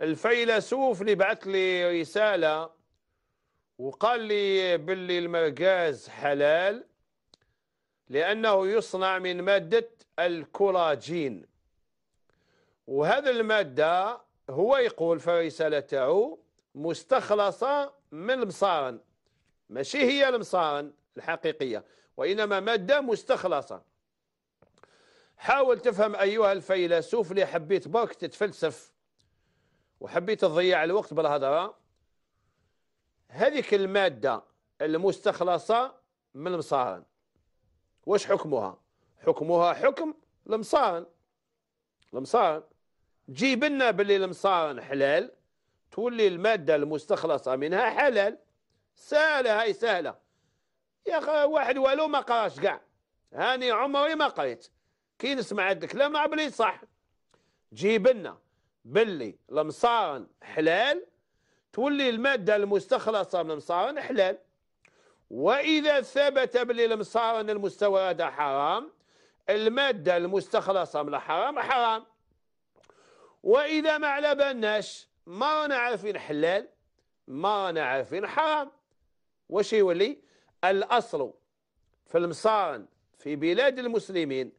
الفيلسوف اللي بعث لي رسالة وقال لي باللي المرقاز حلال لأنه يصنع من مادة الكولاجين وهذا المادة هو يقول في الرسالة تاعو مستخلصة من المصارن ماشي هي المصارن الحقيقية وإنما مادة مستخلصة حاول تفهم أيها الفيلسوف اللي حبيت برك تتفلسف وحبيت تضيع الوقت بالهضره هذيك الماده المستخلصه من المصارن واش حكمها حكمها حكم المصارن المصارن تجيب لنا باللي المصارن حلال تولي الماده المستخلصه منها حلال سهله هاي سهله يا اخي واحد والو ما قراش كاع هاني عمري ما قريت كي نسمع هذا الكلام عبلي صح جيب لنا باللي المصارن حلال تولي المادة المستخلصة من المصارن حلال وإذا ثبت باللي المصارن المستوردة حرام المادة المستخلصة من الحرام حرام وإذا ما على بالناش ما رانا عارفين حلال ما رانا عارفين حرام واش يولي الأصل في المصارن في بلاد المسلمين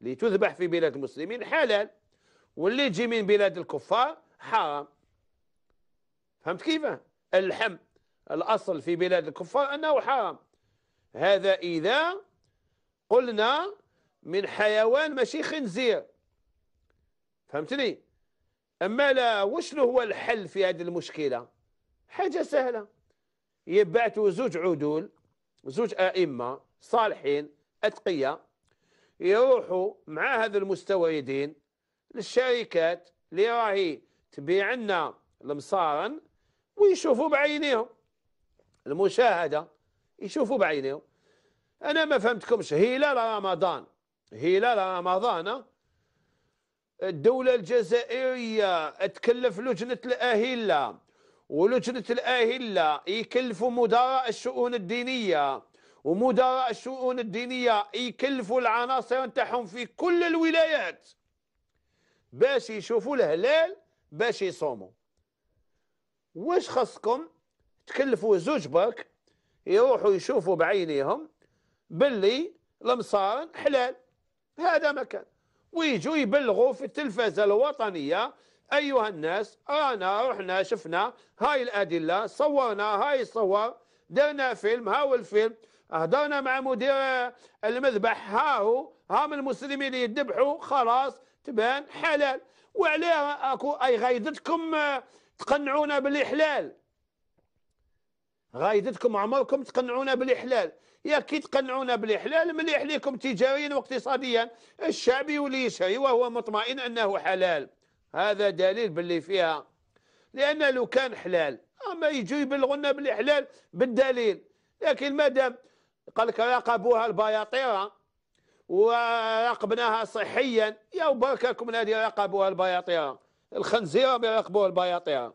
لتذبح في بلاد المسلمين حلال واللي يجي من بلاد الكفار حرام فهمت كيف اللحم الأصل في بلاد الكفار أنه حرام هذا إذا قلنا من حيوان ماشي خنزير فهمتني أما لا وشنو هو الحل في هذه المشكلة حاجة سهلة يبعثوا زوج عدول زوج أئمة صالحين أتقية يروحوا مع هذا المستوردين للشركات اللي راهي تبيع لنا المصارن ويشوفوا بعينيهم المشاهدة يشوفوا بعينيهم أنا ما فهمتكمش هلال رمضان هلال رمضان الدولة الجزائرية تكلف لجنة الأهلة ولجنة الأهلة يكلفوا مدراء الشؤون الدينية ومدراء الشؤون الدينية يكلفوا العناصر نتاعهم في كل الولايات باش يشوفوا الهلال باش يصوموا واش خاصكم تكلفوا زوج برك يروحوا يشوفوا بعينيهم باللي المصارن حلال هذا ما كان ويجوا يبلغوا في التلفزه الوطنيه ايها الناس رانا رحنا شفنا هاي الادله صورنا هاي الصور درنا فيلم هاو الفيلم هضرنا مع مدير المذبح هاو هام المسلمين اللي يذبحوا خلاص تبان حلال وعلاه اكو اي غايدتكم آه، تقنعونا بالاحلال غايدتكم عمركم تقنعونا بالاحلال يا كي تقنعونا بالاحلال مليح لكم تجاريا واقتصاديا الشعب يولي يشري وهو مطمئن انه حلال هذا دليل باللي فيها لان لو كان حلال اما يجوا يبلغونا بالاحلال بالدليل لكن مادام قال لك راقبوها البياطيره وراقبناها صحيا يا بركاكم الذي راقبوها البياطيرة الخنزيرة يراقبوها البياطيرة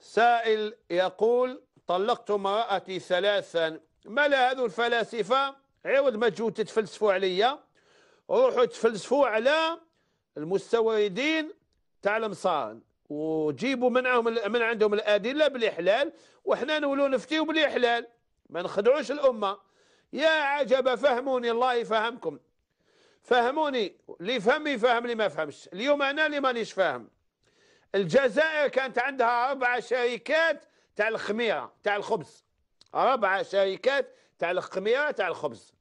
سائل يقول طلقت امرأتي ثلاثا مالا هذو الفلاسفة عوض ما تجوا تتفلسفوا عليا روحوا تفلسفوا على المستوردين تاع المصارن وجيبوا من عندهم من عندهم الادله بالإحلال وحنا نولوا نفتيوا بالإحلال ما نخدعوش الامه يا عجب فهموني الله يفهمكم فهموني اللي فهم يفهم اللي ما فهمش اليوم أنا اللي مانيش فاهم الجزائر كانت عندها أربع شركات تاع الخميرة تاع الخبز أربع شركات تاع الخميرة تاع الخبز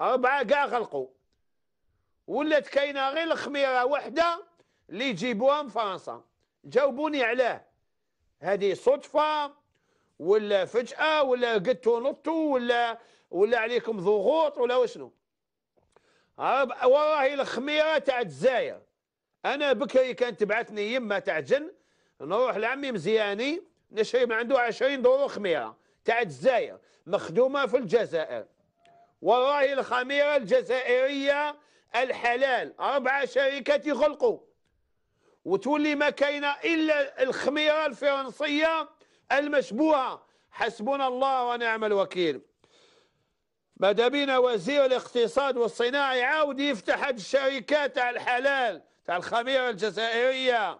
اربع كاع غلقوا ولات كاينة غير الخميرة وحدة اللي يجيبوها من فرنسا جاوبوني علاه هذه صدفة ولا فجأة ولا قدتوا نطوا ولا ولا عليكم ضغوط ولا وشنو وراهي الخميره تاع الجزائر انا بكري كانت تبعثني يما تاع جن نروح لعمي مزياني نشري من عنده 20 دورو خميره تاع الجزائر مخدومه في الجزائر وراهي الخميره الجزائريه الحلال اربع شركات يخلقوا وتولي ما كاينه الا الخميره الفرنسيه المشبوهه حسبنا الله ونعم الوكيل ما دابينا وزير الاقتصاد والصناعة يعاود يفتح هاد الشركات تاع الحلال تاع الخميرة الجزائرية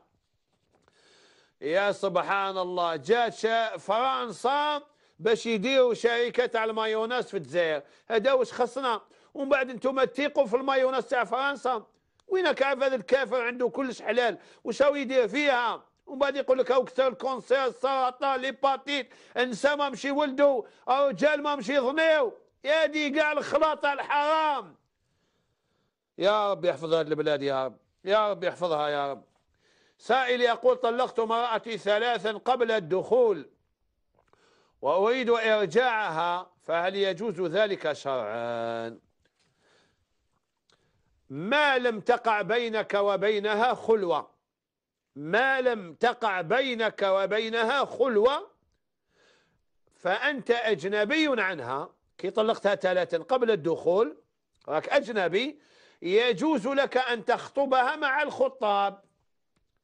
يا سبحان الله جات فرنسا باش يديروا شركة تاع المايونيز في الجزائر هذا واش خصنا ومن بعد انتم تيقوا في المايونيز تاع فرنسا وينك عارف هذا الكافر عنده كلش حلال واش هو يدير فيها ومن بعد يقول لك هاو كثر الكونسير السرطان ليباتيت انسى ما مشي ولدو رجال ما مشي ظنيو يا دي كاع الخلاطه الحرام يا رب يحفظ هذه البلاد يا رب يا رب يحفظها يا رب سائل يقول طلقت امرأتي ثلاثا قبل الدخول وأريد إرجاعها فهل يجوز ذلك شرعا ما لم تقع بينك وبينها خلوة ما لم تقع بينك وبينها خلوة فأنت أجنبي عنها كي طلقتها ثلاثا قبل الدخول راك أجنبي يجوز لك أن تخطبها مع الخطاب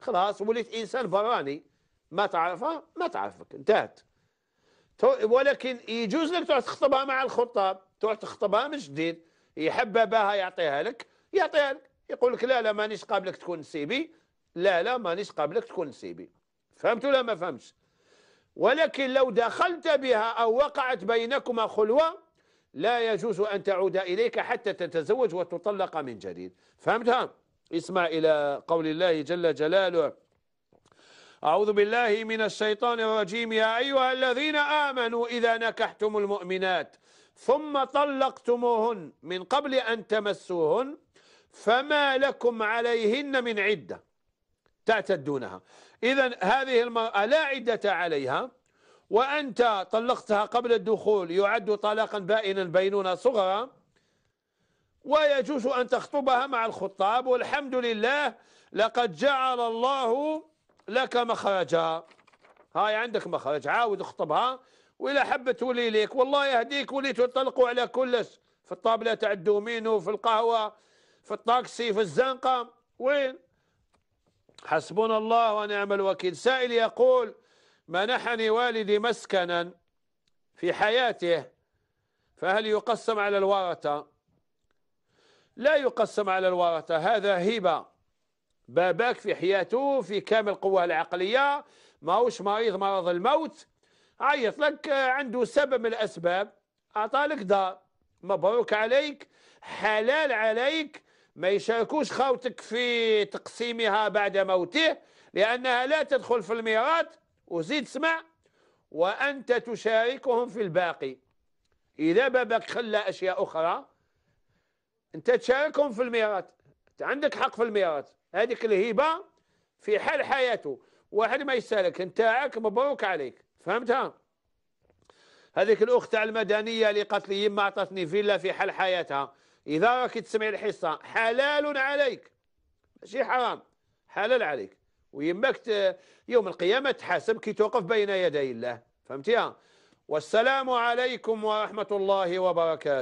خلاص وليت إنسان براني ما تعرفها ما تعرفك انتهت ولكن يجوز لك تروح تخطبها مع الخطاب تروح تخطبها من جديد يحببها يعطيها لك يعطيها لك يقول لك لا لا مانيش قابلك تكون نسيبي لا لا مانيش قابلك تكون نسيبي فهمت ولا ما فهمتش ولكن لو دخلت بها أو وقعت بينكما خلوة لا يجوز أن تعود إليك حتى تتزوج وتطلق من جديد فهمتها؟ اسمع إلى قول الله جل جلاله أعوذ بالله من الشيطان الرجيم يا أيها الذين آمنوا إذا نكحتم المؤمنات ثم طلقتموهن من قبل أن تمسوهن فما لكم عليهن من عدة تعتدونها إذا هذه المرأة لا عدة عليها وأنت طلقتها قبل الدخول يعد طلاقا بائنا بيننا صغرى ويجوز أن تخطبها مع الخطاب والحمد لله لقد جعل الله لك مخرجا هاي عندك مخرج عاود اخطبها وإلى حبت ولي ليك والله يهديك ولي تطلقوا على كلش في الطابلة تاع الدومينو في القهوة في الطاكسي في الزنقة وين حسبنا الله ونعم الوكيل سائل يقول منحني والدي مسكنا في حياته فهل يقسم على الورثة لا يقسم على الورثة هذا هبة باباك في حياته في كامل قواه العقلية ماهوش مريض مرض الموت عيط لك عنده سبب من الأسباب أعطالك دار مبروك عليك حلال عليك ما يشاركوش خوتك في تقسيمها بعد موته لأنها لا تدخل في الميراث وزيد اسمع وأنت تشاركهم في الباقي إذا بابك خلى أشياء أخرى أنت تشاركهم في الميراث عندك حق في الميراث هذيك الهبة في حال حياته واحد ما يسالك نتاعك مبروك عليك فهمتها هذيك الأخت المدنية اللي قالت لي يما عطاتني فيلا في حال حياتها إذا راك تسمعي الحصة حلال عليك ماشي حرام حلال عليك ويمك يوم القيامة تحاسب كي توقف بين يدي الله فهمتيها والسلام عليكم ورحمة الله وبركاته